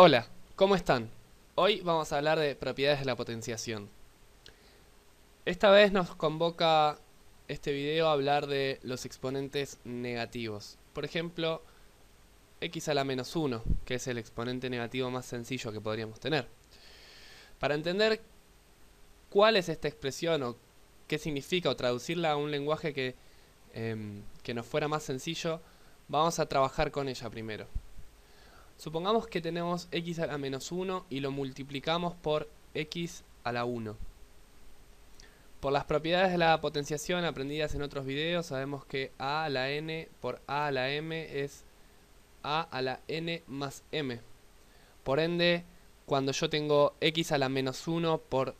Hola, ¿cómo están? Hoy vamos a hablar de propiedades de la potenciación. Esta vez nos convoca este video a hablar de los exponentes negativos. Por ejemplo, x a la menos 1, que es el exponente negativo más sencillo que podríamos tener. Para entender cuál es esta expresión o qué significa o traducirla a un lenguaje que, em, que nos fuera más sencillo, vamos a trabajar con ella primero. Supongamos que tenemos x a la menos 1 y lo multiplicamos por x a la 1. Por las propiedades de la potenciación aprendidas en otros videos sabemos que a a la n por a a la m es a a la n más m. Por ende, cuando yo tengo x a la menos 1 por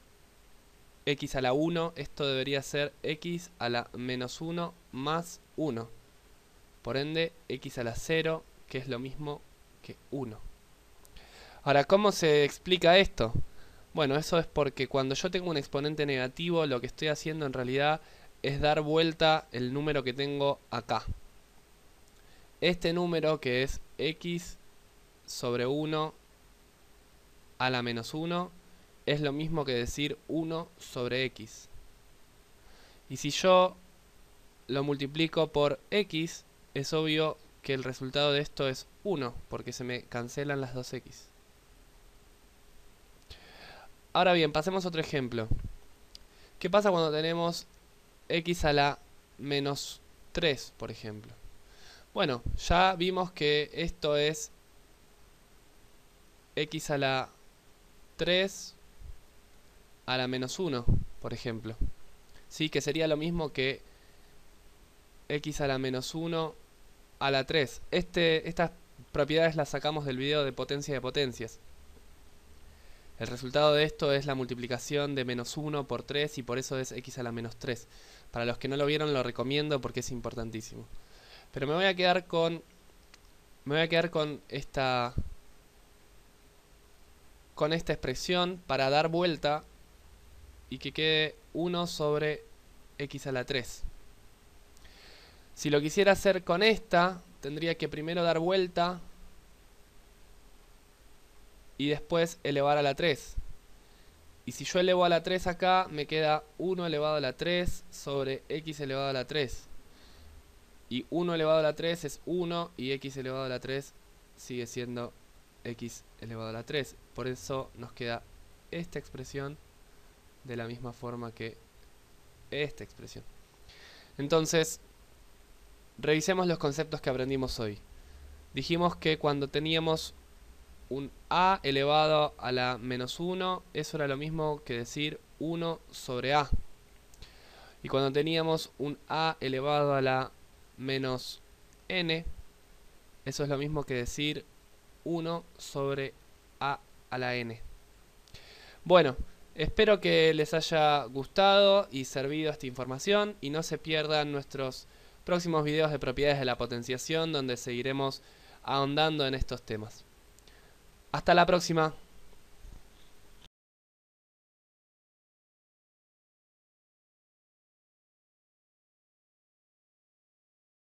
x a la 1, esto debería ser x a la menos 1 más 1. Por ende, x a la 0, que es lo mismo que 1. Ahora, ¿cómo se explica esto? Bueno, eso es porque cuando yo tengo un exponente negativo, lo que estoy haciendo en realidad es dar vuelta el número que tengo acá. Este número que es x sobre 1 a la menos 1 es lo mismo que decir 1 sobre x. Y si yo lo multiplico por x, es obvio que el resultado de esto es 1, porque se me cancelan las 2x. Ahora bien, pasemos a otro ejemplo. ¿Qué pasa cuando tenemos x a la menos 3, por ejemplo? Bueno, ya vimos que esto es x a la 3 a la menos 1, por ejemplo. Sí, que sería lo mismo que x a la menos 1 a la 3. Este, estas propiedades las sacamos del video de potencia de potencias. El resultado de esto es la multiplicación de menos 1 por 3 y por eso es x a la menos 3. Para los que no lo vieron lo recomiendo porque es importantísimo. Pero me voy a quedar con... Me voy a quedar con esta... Con esta expresión para dar vuelta y que quede 1 sobre x a la 3. Si lo quisiera hacer con esta, tendría que primero dar vuelta y después elevar a la 3. Y si yo elevo a la 3 acá, me queda 1 elevado a la 3 sobre x elevado a la 3. Y 1 elevado a la 3 es 1 y x elevado a la 3 sigue siendo x elevado a la 3. Por eso nos queda esta expresión de la misma forma que esta expresión. Entonces, Revisemos los conceptos que aprendimos hoy. Dijimos que cuando teníamos un a elevado a la menos 1, eso era lo mismo que decir 1 sobre a. Y cuando teníamos un a elevado a la menos n, eso es lo mismo que decir 1 sobre a a la n. Bueno, espero que les haya gustado y servido esta información y no se pierdan nuestros próximos videos de propiedades de la potenciación donde seguiremos ahondando en estos temas. Hasta la próxima.